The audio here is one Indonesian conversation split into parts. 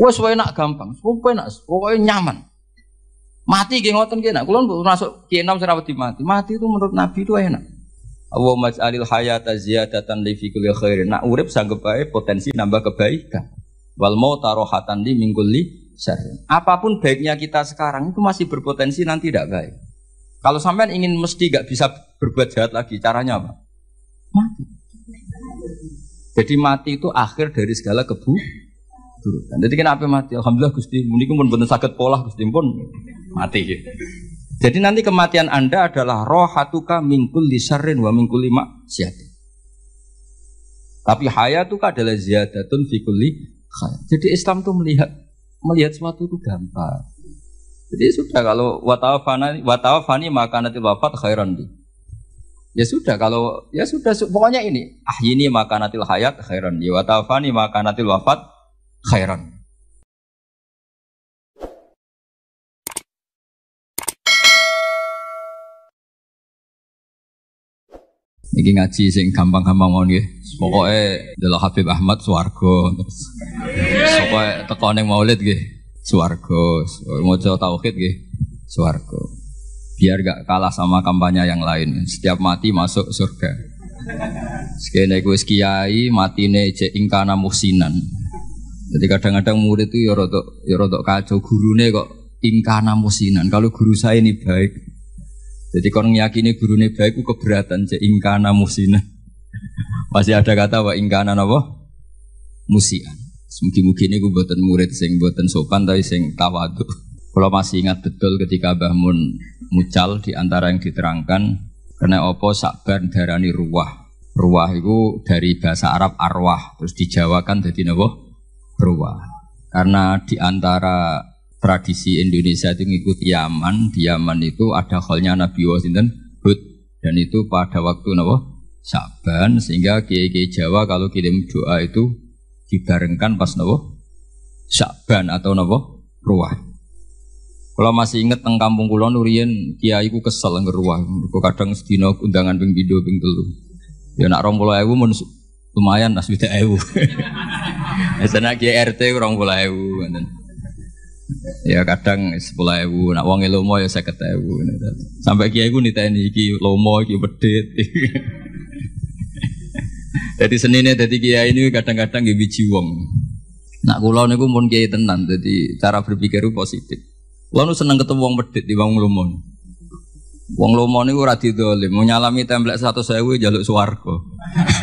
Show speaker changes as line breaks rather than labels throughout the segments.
Wes enak gampang, supaya enak, pokoknya nyaman. Mati nggih ngoten nggih nak, kula masuk ki enam serawat mati. Mati itu menurut Nabi itu enak. Allah Alil Hayat ziyadatan li fi kulli khairin. Nak urip sanggup baik potensi nambah kebaikan. Wal mauta rohatan li min kulli syarrin. Apapun baiknya kita sekarang itu masih berpotensi nanti tidak baik. Kalau sampean ingin mesti gak bisa berbuat jahat lagi, caranya apa? Mati. Jadi mati itu akhir dari segala keburukan turutkan. Jadi kenapa mati? Alhamdulillah Gusti, meniku pun bener sakit pola Gusti pun mati. Jadi nanti kematian Anda adalah rohatuka mingkul disarin wa mingkul lima siati. Tapi hayatuka adalah ziyadatun fikuli Jadi Islam tuh melihat melihat sesuatu itu gampang. Jadi sudah kalau watawafani watawafani maka nanti wafat khairan di. Ya sudah kalau ya sudah pokoknya ini ahyini maka nanti hayat khairan di watawafani maka nanti wafat khairan. Ini ngaji sing gampang-gampang mau nih. Pokoknya adalah Habib Ahmad swarga Pokoknya Pokoke teko ning Maulid nggih Mau Maca tauhid gih Suwargo. Biar gak kalah sama kampanye yang lain. Setiap mati masuk surga. Sekene kuwi kiai matine cek ingkana muhsinan. Jadi kadang-kadang murid itu ya rotok ya rotok kacau gurune kok ingkana musinan. Kalau guru saya ini baik, jadi kalau meyakini gurune baik, ku keberatan cek ingkana musinan. Masih ada kata wa ingkana apa? Musian. Mungkin-mungkin ini gue buatan murid sing buatan sopan tapi sing tawadu. Kalau masih ingat betul ketika Mbah Mun mucal di antara yang diterangkan kena opo sakbar darani ruah. Ruah itu dari bahasa Arab arwah terus dijawakan jadi nabo berwah. Karena di antara tradisi Indonesia itu ngikut Yaman, di Yaman itu ada kholnya Nabi Washington Hud dan itu pada waktu Nabi Saban sehingga kiai-kiai Jawa kalau kirim doa itu dibarengkan pas nopo Saban atau nopo ruah. Kalau masih inget teng kampung Kulo nurian kiai ku kesel ngeruah. Ku kadang sedina undangan ping pindho ping telu. Ya nak 20.000 mun lumayan lah sudah ewu. kia RT kurang pula ewu. Ya kadang sepuluh ewu, nak uang e lomo ya saya kata ewu. Sampai kia ewu nita ini ki e lomo ki bedit. Jadi seninnya jadi kia ini kadang-kadang gak biji wong. Nak kulo nih pun kia tenan, jadi cara berpikir positif. Kulo senang ketemu wong bedit di wong lomo. uang lomo niku ora didolim, mau nyalami template satu sewu ya jaluk swarga.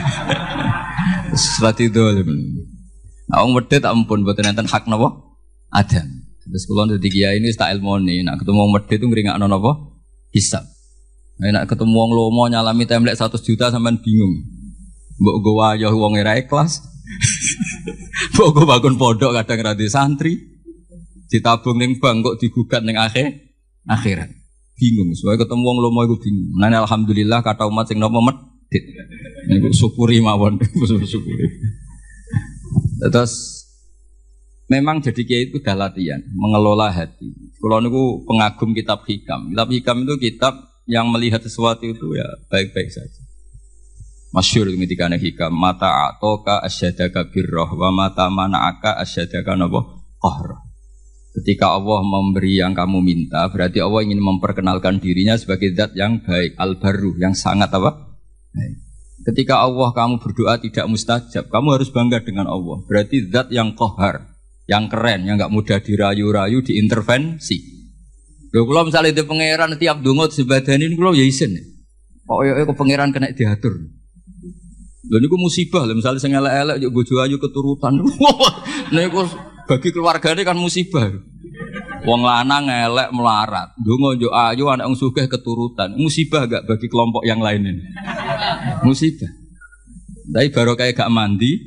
Sesuatu dolim. Nah, orang medit ampun buat nonton hak nopo ada. Terus kalau nanti kia ini tak nih. Nak ketemu orang medit itu ngeringak nopo hisap. Nah, nak ketemu orang lomo nyalami temblek 100 juta sampean bingung. Mbok gua jauh wong era ikhlas. Mbok gua bangun pondok kadang rada santri. Ditabung ning bank kok digugat ning akhir akhiran Bingung, soalnya ketemu orang lomo iku bingung. Nah, alhamdulillah kata umat sing nopo medit dit. Niku syukuri mawon, syukuri. Terus memang jadi kiai itu dah latihan mengelola hati. Kalau niku pengagum kitab hikam. Kitab hikam itu kitab yang melihat sesuatu itu ya baik-baik saja. Masyur dikana hikam mata atoka asyadaka birroh wa mata mana'aka asyadaka nabo qahrah. Ketika Allah memberi yang kamu minta, berarti Allah ingin memperkenalkan dirinya sebagai zat yang baik, al-baru, yang sangat apa? Ketika Allah kamu berdoa tidak mustajab, kamu harus bangga dengan Allah. Berarti zat yang kohar, yang keren, yang nggak mudah dirayu-rayu, diintervensi. lo kalau misalnya itu pangeran tiap dungo sebadanin kalau ya isin. Kok ya, ya kok pangeran kena diatur. loh niku musibah lo misalnya sing elek-elek gue bojo ayu keturutan. Niku bagi keluarganya kan musibah. Wong lanang elek melarat, Dungo jo ayu anak ung keturutan. Musibah gak bagi kelompok yang lain ini? Musibah. Tapi baru kayak gak mandi.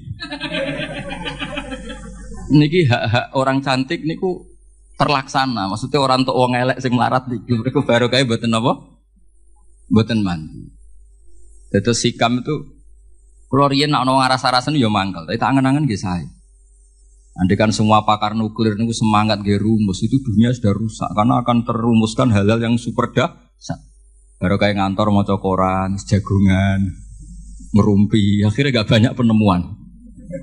Niki hak-hak orang cantik niku terlaksana. Maksudnya orang tuh wong elek sing melarat niki mereka baru kayak buat apa? buat mandi. Itu sikam itu kalau rian nak ono rasa rasane yo ya mangkel, tapi tak angen-angen nggih Andai kan semua pakar nuklir itu semangat gaya rumus itu dunia sudah rusak karena akan terrumuskan halal yang super dah Baru kayak ngantor mau cokoran, jagungan, merumpi, akhirnya gak banyak penemuan.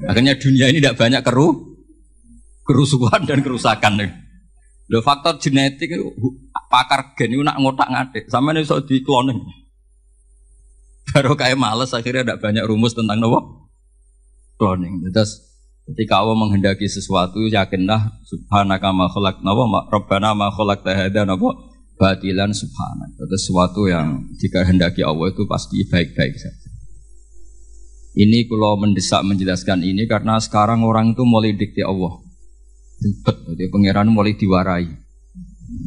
Akhirnya dunia ini gak banyak keruh, kerusuhan dan kerusakan. nih. Lo faktor genetik pakar gen itu nak ngotak ngatik, sama ini so di cloning. Baru kayak males akhirnya gak banyak rumus tentang nopo cloning. Terus Ketika Allah menghendaki sesuatu, yakinlah subhanaka ma khalaq nawa rabbana ma khalaq tahada nawa batilan subhanak. Itu sesuatu yang jika hendaki Allah itu pasti baik-baik saja. Ini kalau mendesak menjelaskan ini karena sekarang orang itu mulai dikti Allah. Ribet, jadi pangeran mulai diwarai.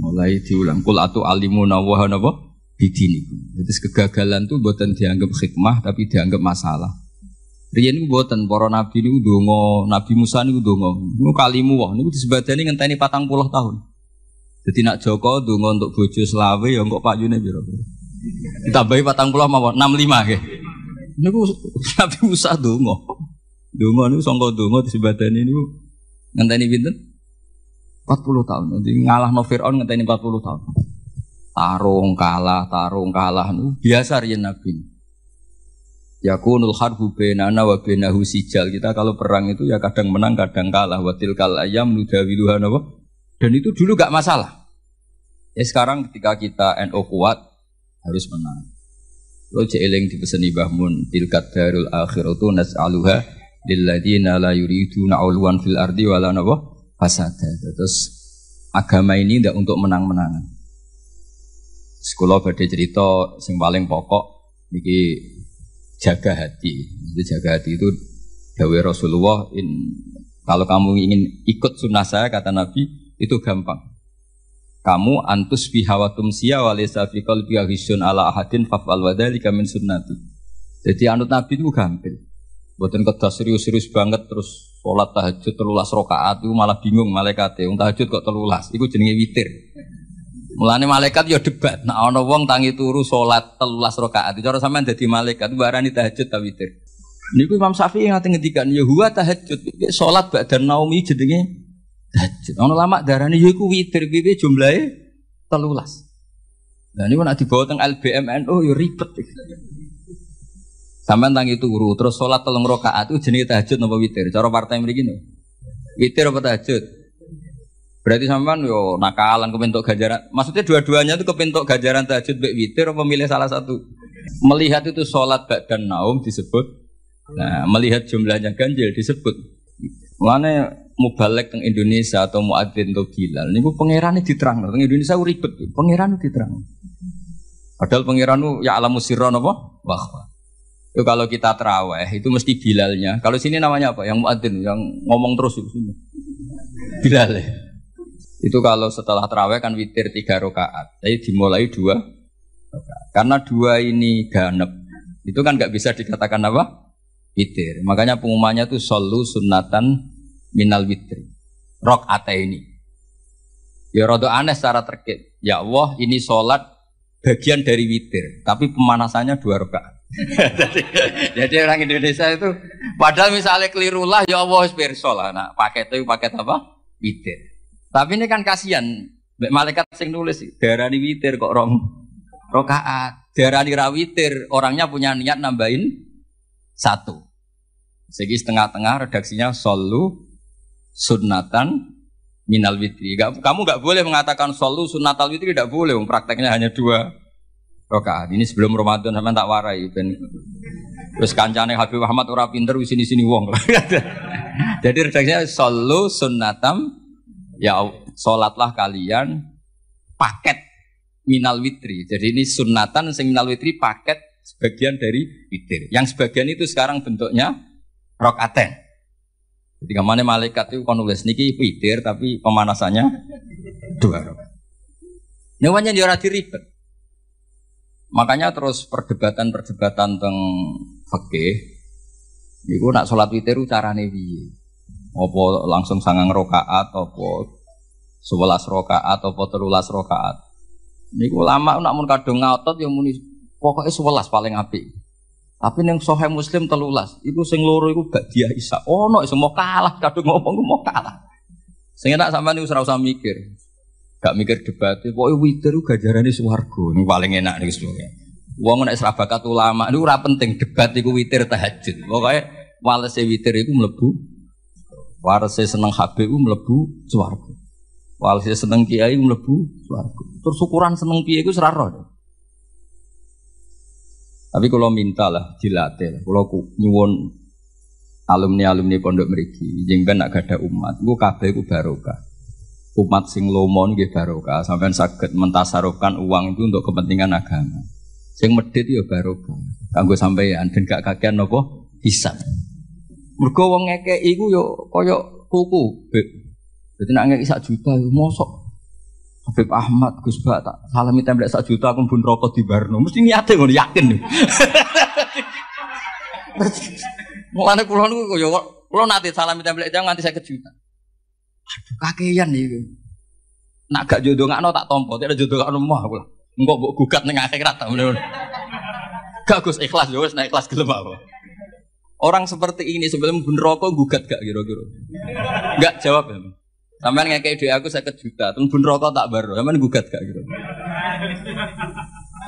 Mulai diulang kul atu alimu nawa nawa bidini. Jadi kegagalan itu buatan dianggap hikmah tapi dianggap masalah. Rian gue buatan para nabi ini donga, Nabi Musa ini donga. Niku kalimu wah niku disebadani ngenteni puluh tahun. Jadi nak Joko donga untuk bojo selawe ya biro. bayi patang puluh patang puluh mawon ke. nggih. Niku Nabi Musa donga. Donga niku sangka di disebadani ini, ngenteni pinten? puluh tahun. Jadi ngalah Firaun ngenteni puluh tahun. Tarung kalah, tarung kalah nu biasa rian Nabi. Ya kunul harbu benana wa benahu sijal. Kita kalau perang itu ya kadang menang kadang kalah. Wa tilkal ayam ludawiluhan apa? Dan itu dulu gak masalah. Ya sekarang ketika kita NO kuat harus menang. Lo jeeling di pesan Mun tilkat darul akhiratu nas'aluha lilladina la yuridu na'uluan fil ardi wala nawa fasada. Terus agama ini tidak untuk menang-menangan. Sekolah berde cerita sing paling pokok niki jaga hati. Jadi jaga hati itu dawe Rasulullah in kalau kamu ingin ikut sunnah saya kata Nabi itu gampang. Kamu antus bihawatum siya walaysa fi qalbi ala ahadin fafal wadzalika min sunnati. Jadi anut Nabi itu gampang. Buatin kedah serius-serius banget terus sholat tahajud terlulas rokaat itu malah bingung malaikat ya. tahajud kok terlulas itu jenenge witir. Mulane malaikat ya debat. Nah ana wong tangi turu salat 13 rakaat. Cara sampean dadi malaikat barani tahajud ta witir. Niku Imam Syafi'i ngateng ngendikan ya huwa tahajud. Salat ba'da naumi jenenge tahajud. Ana lama darani ya iku witir piye jumlahe 13. Nah niku nek dibawa teng oh ya ribet. Sampean tangi turu terus salat 3 rakaat itu jenenge tahajud napa witir? Cara partai mriki no. Witir apa tahajud? Berarti sampean yo nakalan kepentok ganjaran. Maksudnya dua-duanya itu kepentok ganjaran tahajud baik witir pemilih salah satu. Melihat itu sholat dan naum disebut. Nah, melihat jumlahnya ganjil disebut. Mana mubalek teng Indonesia atau muadzin atau gilal. Ini bu pangeran itu diterang. Teng Indonesia ribet. Pangeran diterang. Padahal pangeran ya alamu sirron apa? Wah. Itu kalau kita teraweh itu mesti bilalnya. Kalau sini namanya apa? Yang muadzin yang ngomong terus itu. Bilal ya. Itu kalau setelah terawih kan witir tiga rokaat, tapi dimulai dua Karena dua ini ganep, itu kan nggak bisa dikatakan apa? Witir. Makanya pengumumannya tuh solu sunatan minal witir. Rok ini. Ya rodo aneh secara terkait. Ya Allah, ini sholat bagian dari witir, tapi pemanasannya dua rokaat. jadi, orang Indonesia itu padahal misalnya kelirulah ya Allah pirsa lah nah, paket itu pakai apa? Witir. Tapi ini kan kasihan. Malaikat sing nulis darah witir kok rong rokaat. Darah rawitir orangnya punya niat nambahin satu. Segi setengah-tengah redaksinya solu sunatan minal witri. Gak, kamu nggak boleh mengatakan solu sunatal witri tidak boleh. Um, prakteknya hanya dua rokaat. Ini sebelum Ramadan sama tak warai. Ben. Terus kancane Habib Ahmad ora pinter di sini sini wong. Jadi redaksinya solu sunatan. Ya sholatlah kalian paket minal witri. Jadi ini sunatan sing minal witri paket sebagian dari witir. Yang sebagian itu sekarang bentuknya rokaten. Jadi kemana malaikat itu konulis niki witir tapi pemanasannya dua ini Nyawanya dia ribet. Makanya terus perdebatan-perdebatan tentang fakih. Iku nak sholat witir caranya piye? apa langsung sangang rokaat apa sebelas rokaat apa terulas rokaat gue ulama nak mun kadung ngotot yang muni pokoknya sebelas paling api. tapi yang sohe muslim telulas itu sing loro itu gak dia isa oh no semua kalah kadung ngomong mau kalah sehingga enak sama nih usah usah mikir gak mikir debat pokoknya witir gajarannya suwargo ini paling enak nih semuanya Wong nek serabakat ulama, ini ora penting debat iku witir tahajud. Pokoke walese witir iku mlebu Warase seneng HBU melebu suaraku, Warase seneng kiai melebu suaraku, Terus ukuran seneng kiai itu seraro. Tapi kalau minta lah dilatih lah. Kalau nyuwun alumni alumni pondok meriki, jangan nak ada umat. Gue kabeh gue barokah. Umat sing lomon gue barokah. Sampai sakit mentasarokan uang itu untuk kepentingan agama. Sing medit ya barokah. Kanggo sampeyan dan gak kakean nopo bisa. Mergo wong ngekei iku yo koyo kuku. Dadi nek ngekei sak juta yo mosok Habib Ahmad Gus Ba tak salami templek sak juta aku mbun rokok di Barno. Mesti niate ngono yakin. Mulane kula niku kaya kula nate salami templek jam nganti 50 juta. Aduh kakean iki. Nak gak jodongakno tak tompo, tidak jodongakno mah kula. Engko mbok gugat ning akhirat ta. Gak Gus ikhlas yo wis nek ikhlas gelem apa. Orang seperti ini sebelum bun rokok gugat gak kira-kira? Gak jawab ya. Sampean kayak ide aku saya kejuta pun bun rokok tak baru, sampean gugat gak kira?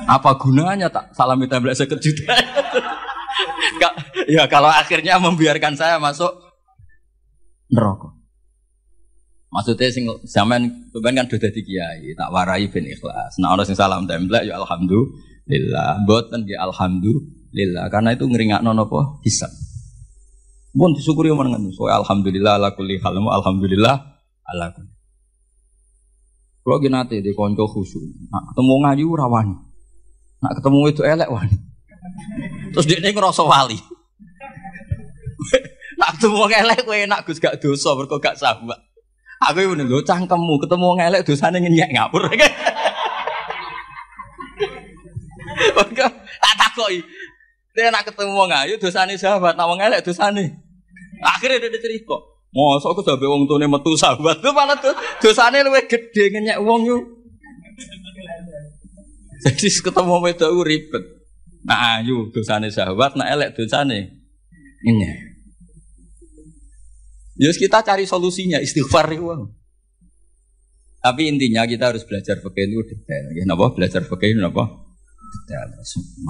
Apa gunanya tak salam itu ambil saya kejuta gak, ya kalau akhirnya membiarkan saya masuk rokok, Maksudnya sing zaman beban kan sudah kiai, tak warai bin ikhlas. Nah orang yang salam tembelak ya alhamdulillah, Bukan dia ya alhamdulillah lillah karena itu ngeringak po hisab pun disyukuri omongan itu so alhamdulillah ala kulli halmu alhamdulillah ala kulli kalau gini nanti di konco khusus. nak ketemu ngaji rawan. nak ketemu itu elek wani terus dia ngerasa wali nak ketemu elek kowe enak Gus gak dosa mergo gak sabar aku nih lo cangkemmu ketemu elek dosane nyenyak ngapur Mereka tak takoi. Dia nak ketemu wong ayu nih sahabat, nak wong elek nih. Akhirnya dia kok, Mosok aku sampai wong tuane metu sahabat tuh malah tuh nih lebih gede ngenyak wong yuk, Jadi ketemu wedok ribet. Nak ayu nih sahabat, nak elek dosa nih. ini, Yus kita cari solusinya istighfar wong. Tapi intinya kita harus belajar pakai itu detail. Ya, napa? Belajar pakai itu napa? Detail.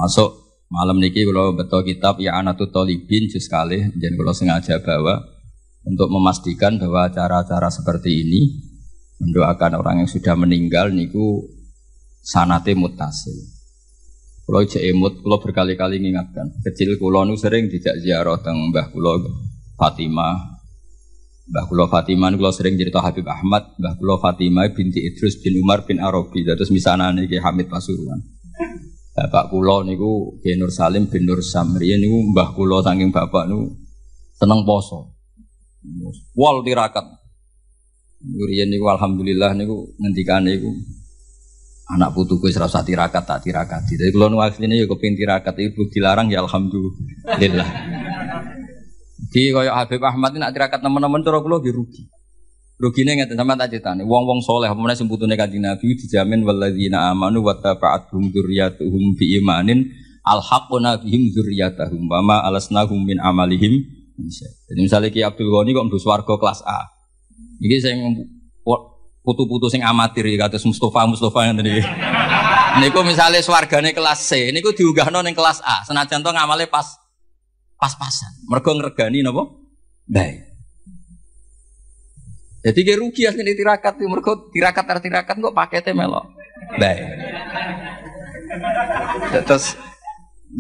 Masuk Malam niki kalau betul kitab ya anak tuh tolibin jus kali, jadi kalau sengaja bawa untuk memastikan bahwa cara-cara seperti ini mendoakan orang yang sudah meninggal niku sanate mutasi Kalau je emut, kalau berkali-kali mengingatkan kecil kalau nu sering tidak ziarah teng mbah kulo Fatima Mbah kulo Fatima kulo sering cerita Habib Ahmad, mbah kulo Fatima binti Idrus bin Umar bin Arabi, terus misalnya niki Hamid Pasuruan. Bapak kula niku Ki Salim bin Nur Samriyen niku mbah kula saking bapak niku seneng poso. Wal tirakat. Riyen niku alhamdulillah niku ngendikane niku anak putu ku serasa tirakat tak tirakat. Jadi kula nu asline ya kepengin tirakat ibu dilarang ya alhamdulillah. Di koyok Habib Ahmad ini nak tirakat teman-teman cara kula rugi. Rugine ngeten sama tak critani, wong-wong soleh apa meneh semputune Kanjeng Nabi dijamin walladzina amanu wa taba'atuhum dzurriyyatuhum fi imanin alhaqquna bihim zuriyatahum wa ma alasnahum min amalihim. Jadi misalnya Ki Abdul Ghani kok ndus warga kelas A. saya sing putu-putu sing amatir ya kados Mustafa Mustafa yang tadi. kok misalnya swargane kelas C, kok diunggahno nih kelas A. Senajan to ngamale pas pas-pasan. Mergo ngergani nopo, Baik. Jadi kayak rugi asli di tirakat, mereka tirakat ter tirakat kok teh melo. Baik. Terus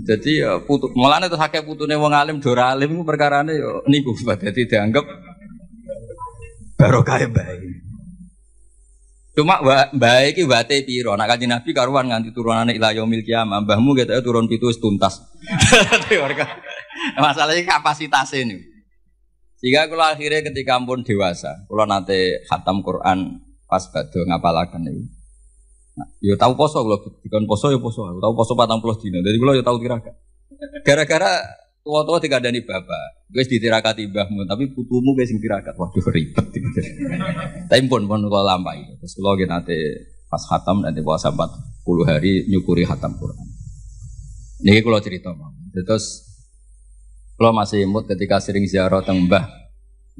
jadi ya putu, terus itu putu nih wong alim dora alim gue perkara ini gue ya niku jadi dianggap baru barokah baik. Cuma baik itu bate piro, nak kaji nabi karuan nganti turunan ilah milki ama mbahmu gitu turun itu tuntas. Masalahnya kapasitasnya ini. Jika kalau akhirnya ketika pun dewasa, kalau nanti khatam Quran pas badu ngapalakan itu. Nah, yo ya tahu poso kalau bukan poso yo ya poso, yo tahu poso patang puluh dino. Jadi kalau ya yo tahu tirakat. Gara-gara tua-tua tidak ada nih bapak, guys ditirakat ibahmu, tapi putumu guys yang tirakat. Waduh ribet. tapi pun pun kalau lama itu. Terus kalau kita nanti pas khatam nanti puasa 40 hari nyukuri khatam Quran. Ini kalau cerita mau. Terus kalau masih imut ketika sering ziarah Mbah,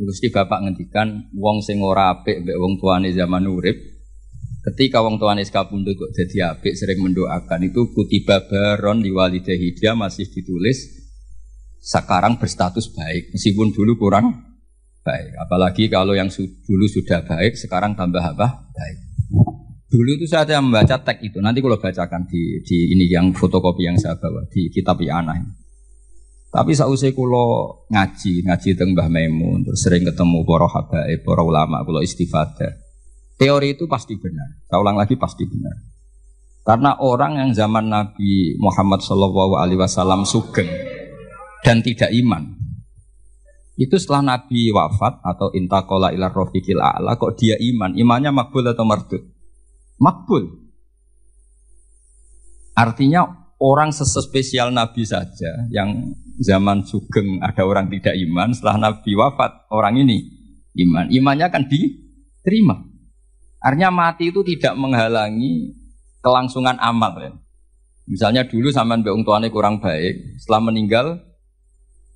Gusti Bapak ngendikan wong sing ora apik mbek wong tuane zaman urip. Ketika wong tuane sekapundhut kok dadi apik sering mendoakan itu kutiba baron liwalidahi dia masih ditulis sekarang berstatus baik meskipun dulu kurang baik apalagi kalau yang su dulu sudah baik sekarang tambah apa baik dulu itu saya membaca teks itu nanti kalau bacakan di, di ini yang fotokopi yang saya bawa di kitab Iana ini tapi sausai kulo ngaji, ngaji teng Mbah Maimun, terus sering ketemu para habaib, para ulama kulo istifadah. Teori itu pasti benar. Saya ulang lagi pasti benar. Karena orang yang zaman Nabi Muhammad SAW Alaihi Wasallam sugeng dan tidak iman, itu setelah Nabi wafat atau intakola ilar rofiqil a'la kok dia iman imannya makbul atau mardud makbul artinya orang sespesial Nabi saja yang zaman sugeng ada orang tidak iman setelah Nabi wafat orang ini iman imannya akan diterima artinya mati itu tidak menghalangi kelangsungan amal ya. misalnya dulu zaman beung tuane kurang baik setelah meninggal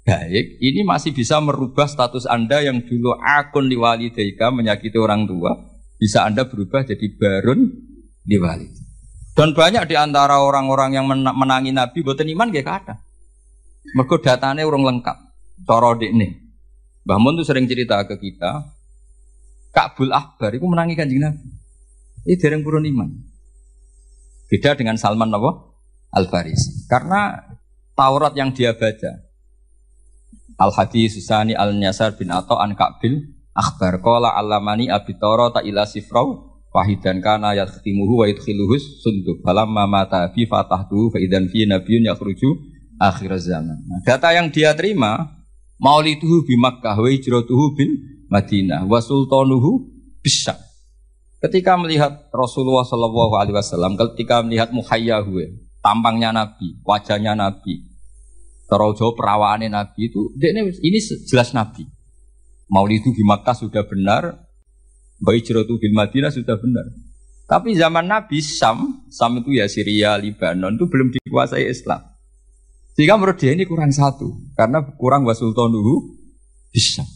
baik ini masih bisa merubah status anda yang dulu akun liwali menyakiti orang tua bisa anda berubah jadi barun liwali dan banyak di antara orang-orang yang menangi Nabi buat iman gak ada. Mereka datanya orang lengkap. Coro di Mbah Mun tuh sering cerita ke kita, Kabul Akbar itu menangi Kanjeng Nabi. Ini dereng purun iman. Beda dengan Salman apa? Al -Faris. Karena Taurat yang dia baca Al hadi Susani Al Nyasar bin Ato An Kabil Akbar Kola Alamani Abi Toro Ta'ila Sifrau dan kana yatimuhu wa idkhiluhus sunduk falamma mata fi fatahtu fa idan fi nabiyyun yakhruju akhir zaman. Nah, data yang dia terima mauliduhu bi Makkah wa hijratuhu bin Madinah wa sultanuhu bisa. Ketika melihat Rasulullah Shallallahu alaihi wasallam, ketika melihat muhayyahu, tampangnya Nabi, wajahnya Nabi, terlalu jauh perawaannya Nabi itu, ini, ini jelas Nabi. Maulidu di Makkah sudah benar, cerutu bin Madinah sudah benar. Tapi zaman Nabi Sam, Sam itu ya Syria, Lebanon itu belum dikuasai Islam. Sehingga menurut dia ini kurang satu karena kurang wasulton dulu bisa.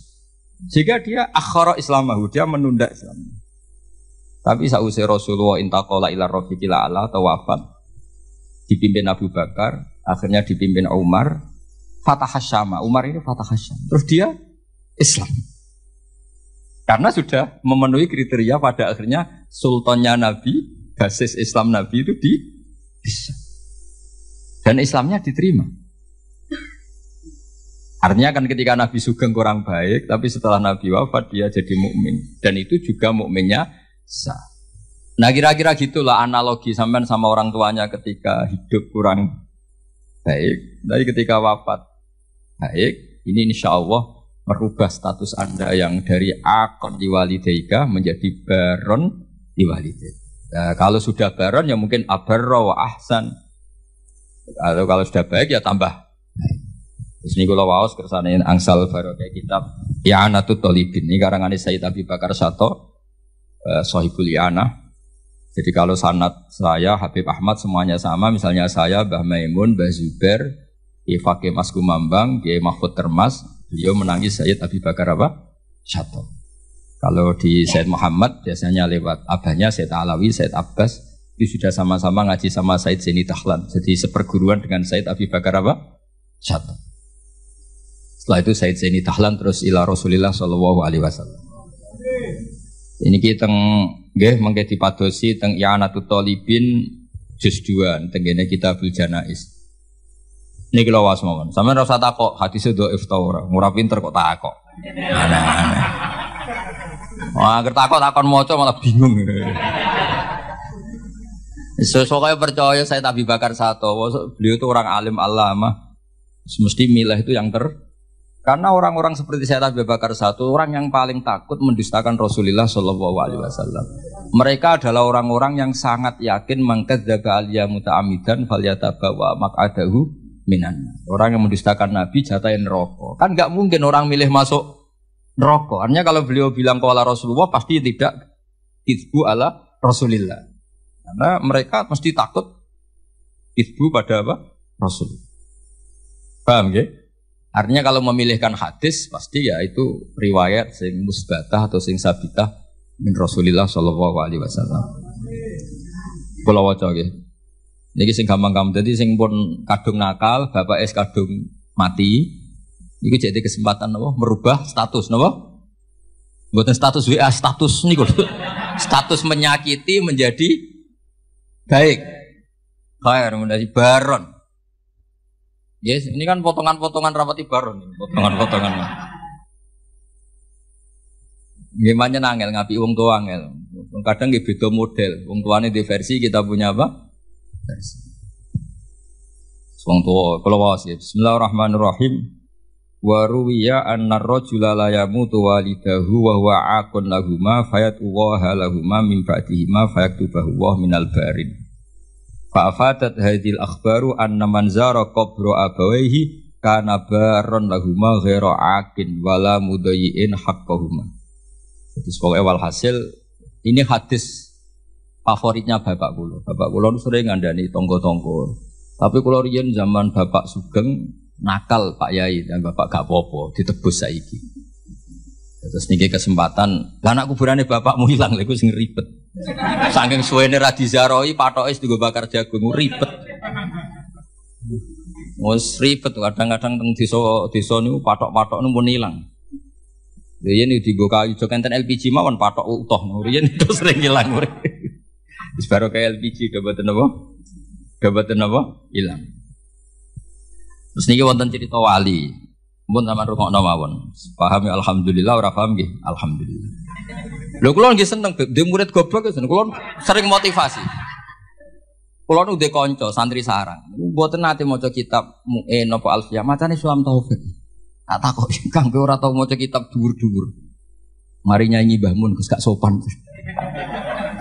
Sehingga dia akhara Islamahu, dia menunda Islam. Tapi sausai Rasulullah intakola ila rafiqil Allah atau wafat dipimpin Abu Bakar, akhirnya dipimpin Umar, Fatah Hashama. Umar ini Fatah Hashama. Terus dia Islam. Karena sudah memenuhi kriteria pada akhirnya sultannya Nabi, basis Islam Nabi itu di Islam. Dan Islamnya diterima. Artinya kan ketika Nabi Sugeng kurang baik, tapi setelah Nabi wafat dia jadi mukmin. Dan itu juga mukminnya sah. Nah kira-kira gitulah analogi sampean sama orang tuanya ketika hidup kurang baik, dari ketika wafat baik, ini insya Allah merubah status Anda yang dari akon liwalidaika menjadi baron liwalidaika. Nah, kalau sudah baron ya mungkin abarro wa ahsan. Atau kalau sudah baik ya tambah. Terus ini kalau waos kersanain angsal kayak kitab tuh Tolibin. Ini karangan saya Abi Bakar satu eh, Sohibul I'anah. Jadi kalau sanat saya, Habib Ahmad semuanya sama. Misalnya saya, Mbah Maimun, Mbah Zuber, Ifake Mas Kumambang, Kiai Mahfud Termas, Beliau menangis Sayyid Abi Bakar apa? Syato. Kalau di Sayyid Muhammad biasanya lewat abahnya Sayyid Alawi, Sayyid Abbas itu sudah sama-sama ngaji sama Said Zaini Tahlan. Jadi seperguruan dengan Said Abi Bakar apa? Satu. Setelah itu Said Zaini Tahlan terus ila Rasulillah Shallallahu Alaihi Wasallam. Ini kita teng nggih mengke dipadosi teng Ya'natut Talibin juz 2 teng kene kita Janais. Ini kalau was mohon. Sama rasa takok hati sedo iftaura. Murah pinter kok takok. Aneh-aneh. Wah, takok takon mau malah bingung. Sesuai percaya saya tapi Bakar satu. Beliau itu orang alim alama. Semesti milah itu yang ter. Karena orang-orang seperti saya Nabi Bakar satu orang yang paling takut mendustakan Rasulullah Shallallahu Alaihi Wasallam. Mereka adalah orang-orang yang sangat yakin mengkadzaba aliyah muta'amidan faliyatabawa mak'adahu minan. Orang yang mendustakan Nabi jatahin rokok Kan nggak mungkin orang milih masuk rokok. Artinya kalau beliau bilang kepada Rasulullah pasti tidak itu ala Rasulillah. Karena mereka mesti takut itu pada apa? Rasul. Paham ya? Artinya kalau memilihkan hadis pasti ya itu riwayat sing musbatah atau sing sabitah min Rasulillah sallallahu alaihi wasallam. Kula waca nggih. Niki sing gampang kamu. Jadi sing pun kadung nakal, bapak es kadung mati. Niki jadi kesempatan nopo merubah status nopo. Bukan status WA, ya, status niku. status menyakiti menjadi baik. Khair menjadi baron. Yes, ini kan potongan-potongan rapati baron, potongan-potongan. Gimana nangel ngapi uang tua angel. Kadang gitu model. Uang di versi kita punya apa? versi. Suang tua, kalau wasi. Bismillahirrahmanirrahim. Waruwiya anna rajula la yamutu walidahu wa huwa akun lahuma fayatu waha lahuma min ba'dihima fayaktubahu wa minal barin. Fa'afatat hadil akhbaru anna man zara qabru abawaihi kana baron lahuma ghera akin wala mudayi'in haqqahuma. Jadi awal hasil, ini hadis favoritnya bapak kulo. Bapak kulo sering ngandani tonggo-tonggo. Tapi kulo riyen zaman bapak Sugeng nakal Pak Yai dan bapak gak popo ditebus saiki. Terus niki kesempatan, lah anak kuburane bapakmu hilang lha iku sing ribet. Saking suwene ra dizaroi patoke digo bakar jagung ribet. Wes ribet kadang-kadang teng desa-desa niku patok-patok hilang. ilang. itu digo kayu jok enten LPG mawon patok utuh riyen itu sering ilang. Wis baru kayak LPG dapat apa? Dapat apa? Hilang. Terus niki wonten cerita wali. Mun sampean rungokno mawon. Paham ya alhamdulillah ora paham nggih. Alhamdulillah. Lo kula nggih seneng dhe murid goblok seneng ya, kula sering motivasi. Kula nu konco santri sarang. Mboten nate maca kitab Mu'in napa Alfiyah, macane Sulam Taufik. Tak takok Kang kowe ora tau maca kitab dhuwur-dhuwur. Mari nyanyi Mbah Mun gak sopan.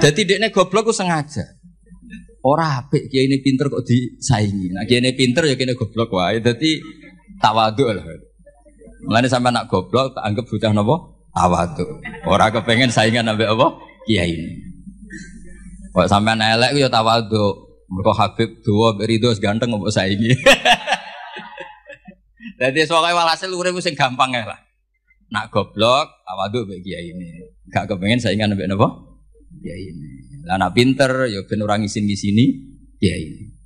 Jadi dia goblok ku sengaja. Ora apik kiai ini pinter kok disaingi. Nah kiai ini pinter ya kiai goblok wah. Jadi tawadu lah. Mulai sampe anak goblok tak anggap bocah nopo Tawadu. Orang kepengen saingan nabi apa? Kiai ini. Kok anak elek ku ya tawadu. Mereka Habib dua beridos ganteng apa saingi. Jadi soalnya walhasil urip sing gampang ya lah. Nak goblok, tawadu bagi kiai ini. Gak kepengen saingan nabi nopo? ya ini. Ya. Lah nak pinter ya ben orang ngisin di sini ya ini. Ya.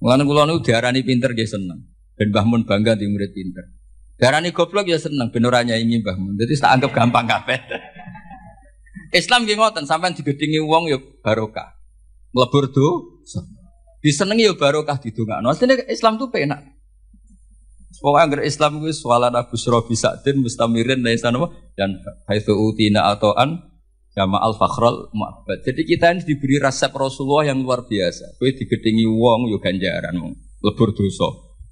mulan mulan udah rani pinter dia seneng. Ben bahmun bangga di murid pinter. Darani goblok ya seneng ben ini nyaingi jadi jadi tak anggap gampang kafe. Islam nggih ngoten tinggi digedingi wong ya barokah. Melebur tuh, Disenengi ya barokah di didongakno. Asline Islam tuh penak. Pokoknya anggar Islam itu sualan Abu Surah bisa din mustamirin dan istana dan haithu utina an Jama al Fakhrul Muhabbat. Jadi kita ini diberi rasa Rasulullah yang luar biasa. Kue digedengi wong yo ganjaran lebur dosa.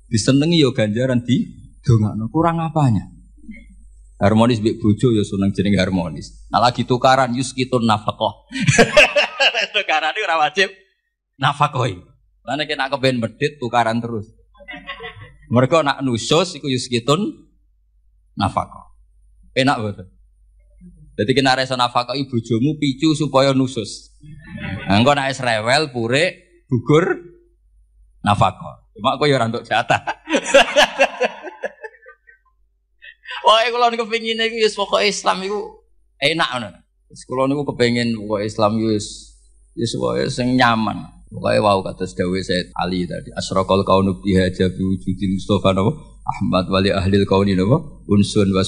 disenangi yo ganjaran di dongakno kurang apanya? Harmonis bik bojo yo seneng jeneng harmonis. Nah lagi tukaran yuskitun nafkah. tukaran itu ora wajib nafakoh. Karena kita nak kepen medit tukaran terus. Mereka nak nusus iku yuskitun nafkah. Enak betul. Jadi kena reso nafkah jomu picu supaya nusus. nak es rewel pure gugur nafkah. Cuma aku ya untuk jatah. Wah, aku lawan kepengin iku yes, pokok Islam iku enak mana. sekolah kula niku kepengin pokoke Islam yes yes wae sing nyaman. Pokoknya wau kata dawuh Said Ali tadi, asrokal kau nubi bi wujudil Mustafa Ahmad wali ahlil kau ini Unsun wa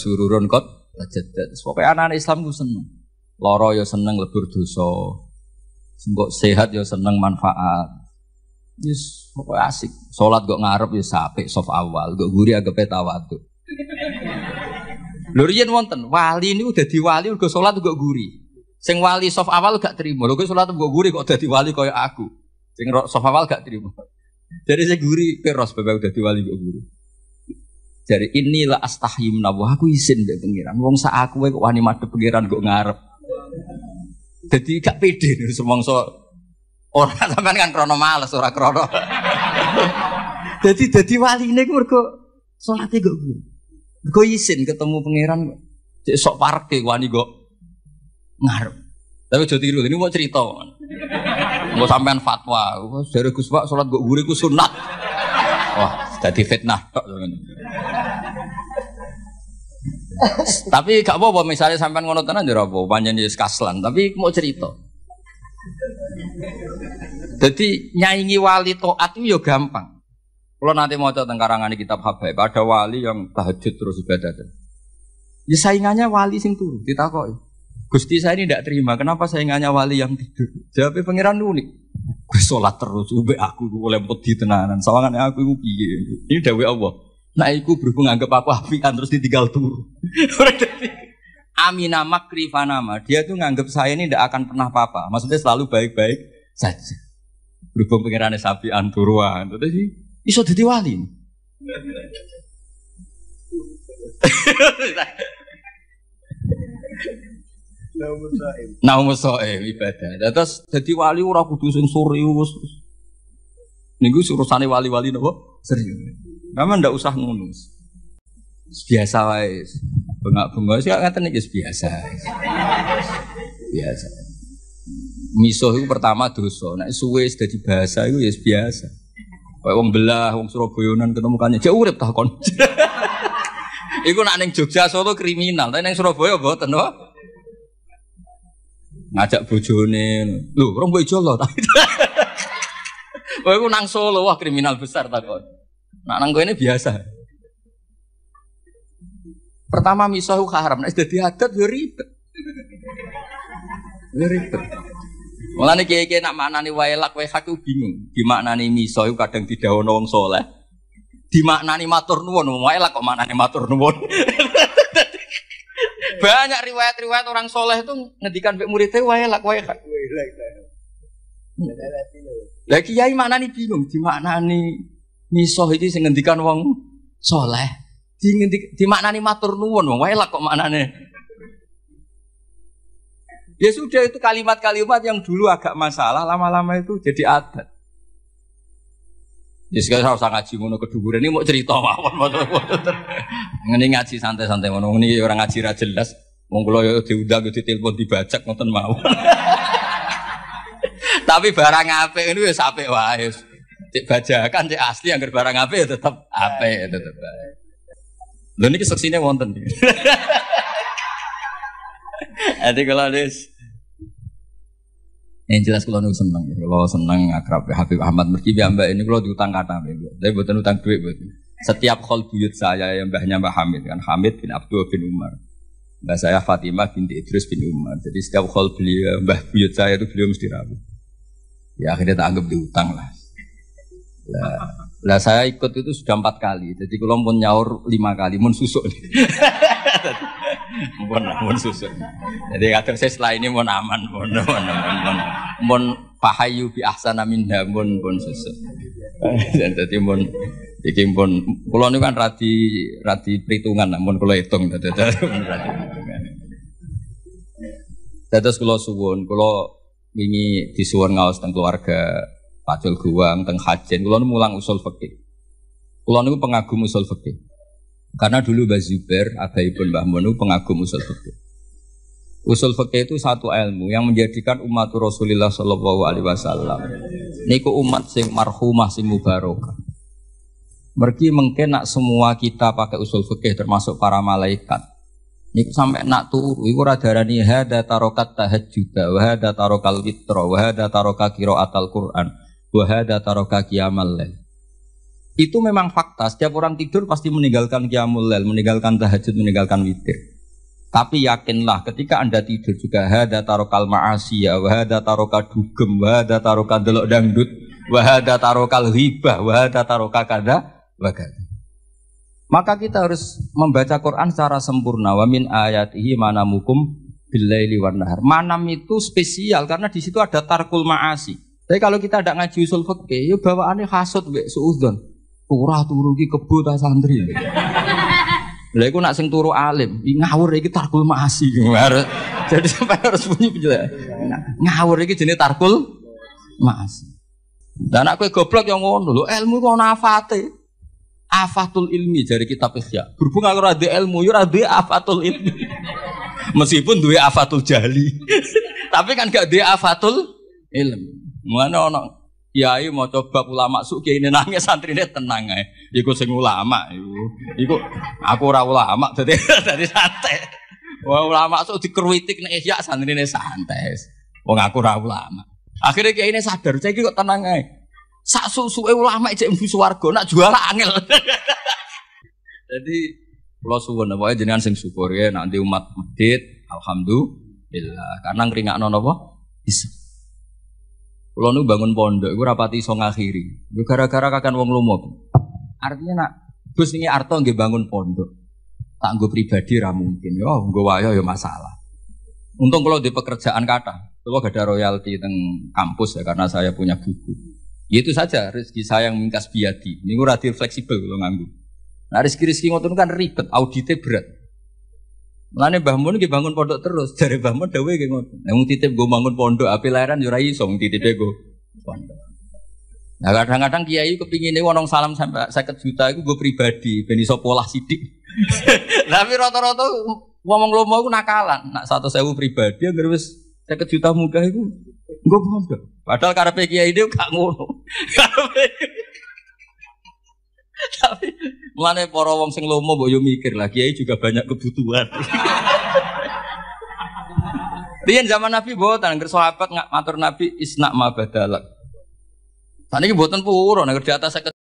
kot. Lajedat. Pokoknya anak-anak Islam gue seneng. Loro ya seneng lebur dosa. Sembok sehat yo ya seneng manfaat. Yes, pokoknya asik. Sholat gue ngarep yo ya sapek soft awal. Gue gurih agak petawatu. Lho yen wonten, wali udah diwali, wali sholat salat kok guri. Sing wali sof awal gak terima. Lho salat kok guri kok dadi wali kaya aku. Sing sof awal gak terima. Jadi sing guri piros bebek udah wali kok guri. Dari inilah Astahim menawa aku izin mbek pengiran. Wong sak aku wek wani de pengiran gue ngarep. Jadi gak pede semongso orang zaman kan krono males ora krono. jadi jadi wali ini gue mergo sholatnya gue gue gue izin ketemu pangeran cek sok parek gue wani gue ngarep tapi jadi lu ini mau cerita mau sampean fatwa dari gus pak sholat gue gue sunat wah jadi fitnah. tapi gak apa-apa misalnya sampai ngono tenan ya apa panjen ya wis kaslan tapi mau cerita jadi nyaingi wali toat itu ya gampang kalau nanti mau tentang karangan kitab habaib ada wali yang tahajud terus ibadah ya saingannya wali sing turu ditakoki Gusti saya ini tidak terima. Kenapa saya nganya wali yang tidur? Jawabnya eh, pangeran unik. Gue sholat terus, ube aku gue oleh di tenanan. Sawangan aku gue piye. Ini dawai Allah. Nah, aku berhubung anggap aku apian terus ditinggal turu. Aminah makri fanama. Dia tuh nganggap saya ini tidak akan pernah apa-apa. Maksudnya selalu baik-baik saja. Berhubung pangerannya sapi anturuan. sih, iso jadi wali. Naumus soim. Naumus ibadah. Terus jadi wali ora kudu sing serius. Niku urusane wali-wali nopo? Serius. Kamu ndak usah ngono. Biasa wae. Bengak-bengak sih ngaten iki biasa. Biasa. miso itu pertama dosa. Nek suwe jadi bahasa itu ya biasa. Kayak wong belah, wong Surabayanan ketemu kanya, jauh urip kon, Iku nak neng Jogja Solo kriminal, tapi neng Surabaya boten, no? ngajak bojone. Lho, rong mbok jolo tapi Kowe ku nang Solo wah kriminal besar takon. Nak nang kowe ini biasa. Pertama misah ku haram, nek dadi adat yo ribet. Yo ribet. Mulane kiye-kiye nak mana wae lak wae aku bingung. Dimaknani misah ku kadang tidak ono wong saleh. Dimaknani matur nuwun, wae lak kok mana matur nuwun. Iya. Banyak riwayat-riwayat orang soleh itu ngedikan bek muridnya wae lak wae lagi ya kiai nih bingung nih misoh itu sing ngedikan wong soleh. Di mana nih matur nuwun wong wae lak kok nih Ya sudah itu kalimat-kalimat yang dulu agak masalah lama-lama itu jadi adat. Ya sekarang saya usah ngaji ngono keduburan ini mau cerita mawon Ngene ngaji santai-santai ngono Ini orang ngaji ra jelas. Wong kula yo ya diundang yo ya ditelepon dibajak ngoten mawon. Tapi barang apa ini ya sampai wae. Cek bajakan cek asli yang barang apa tetap apa ya tetap, ya bae. ini kesaksinya saksine wonten. adik kalau ini yang jelas kalau nunggu seneng, kalau seneng akrab ya. Habib Ahmad Merki Mbak ini kalau diutang kata Tapi bukan utang duit buat. Setiap kol buyut saya yang mbahnya Mbak Hamid kan Hamid bin Abdul bin Umar. Mbak saya Fatimah binti Idris bin Umar. Jadi setiap kol beliau mbah buyut saya itu beliau mesti rabu. Ya akhirnya tak anggap diutang lah. Lah, lah saya ikut itu sudah empat kali. Jadi kalau pun nyaur lima kali, pun susuk. Mohon mohon susun. Jadi kadang saya setelah ini mohon aman, mohon mohon mohon mohon pahayu bi ahsana minha, mohon mohon susun. Jadi mohon jadi mohon kalau ini kan rati rati perhitungan, mohon kalau hitung rati perhitungan. Dados kula suwun, kula wingi disuwun ngawas teng keluarga Pacul Guang, tentang Hajen, ini mulang usul fakih kalau ini pengagum usul fakih karena dulu Mbah ada ibu Mbah Munu pengagum usul fikih. Usul fikih itu satu ilmu yang menjadikan umat Rasulullah Shallallahu Alaihi Wasallam. Niku umat sing marhumah sing mubarokah. Mergi mungkin nak semua kita pakai usul fikih termasuk para malaikat. Niku sampai nak turu, iku radarani hada tarokat tahajud, wahada tarokal witra, wahada tarokat kiro atal Quran, wahada tarokat kiamal lain. Itu memang fakta, setiap orang tidur pasti meninggalkan qiyamul lel, meninggalkan tahajud, meninggalkan witir. Tapi yakinlah ketika Anda tidur juga hada tarokal ma'asiyah, wahada tarokal dugem, wahada tarokal delok dangdut, wahada tarokal hibah, wahada tarokal kada, wahada. Maka kita harus membaca Quran secara sempurna. Wa min ayatihi manamukum billaili wan nahar. Manam itu spesial karena di situ ada tarkul ma'asi. Tapi kalau kita tidak ngaji usul fikih, ya bawaannya hasut be suudzon turah turu ki kebo ta ah, santri. Lha iku nak sing turu alim, ngawur iki tarkul maasi. Jadi sampai harus bunyi penjelasan. Ya. Ngawur iki jenenge tarkul maasi. Dan aku goblok yang ngono lho, ilmu kok ana afate. Afatul ilmi dari kitab Ihya. Berhubung aku ora ilmu, yo ya ora afatul ilmi. Meskipun duwe afatul jahli. Tapi kan gak duwe afatul ilmi. Mana ono Kiai mau coba ulama su ini nangis santri ini tenang eh. Iku sing ulama, iku, iku aku ora ulama jadi jadi santai. Wah ulama su dikeruitik nih ya santri ini santai. Wong aku ora ulama. Akhirnya kiai ini sadar, saya kok tenang aja. Sak susu ulama itu ibu suwargo nak juara angel. jadi lo suwun ya jenengan sing syukur ya nanti umat medit alhamdulillah karena nono boh Islam. Kulo nu bangun pondok, gue rapati iso ngakhiri. Gue gara-gara kakan wong lomo. Artinya nak Gus ini Arto nggih bangun pondok. Tak gue pribadi ra mungkin. Yo gue wayo yo masalah. Untung kalau di pekerjaan kata, kalau gak ada royalti teng kampus ya karena saya punya buku. Ya itu saja rezeki saya yang mingkas biadi. Ini gue fleksibel kalau nganggu. Nah rezeki rezeki ngotot kan ribet, auditnya berat. Mulane Mbah Mun nggih bangun pondok terus, dari Mbah Mun dawuhe nggih ngono. Nek titip go bangun pondok api lahiran yo ya song iso deh gue. pondok. Nah kadang-kadang kiai nih wonong salam sampai saya juta iku gue pribadi ben sopolah sidik. Tapi rata-rata ngomong lomo iku nakalan. Nak 100.000 pribadi anggere wis 50 juta muka itu, gue pondok. Padahal karena kiai dhewe gak ngono. Tapi mulane para wong sing lomo mbok yo mikir lah kiai juga banyak kebutuhan. Riyen zaman Nabi boten ngger sahabat matur Nabi isna ma badalak. Saniki buatan purun ngger di atas 50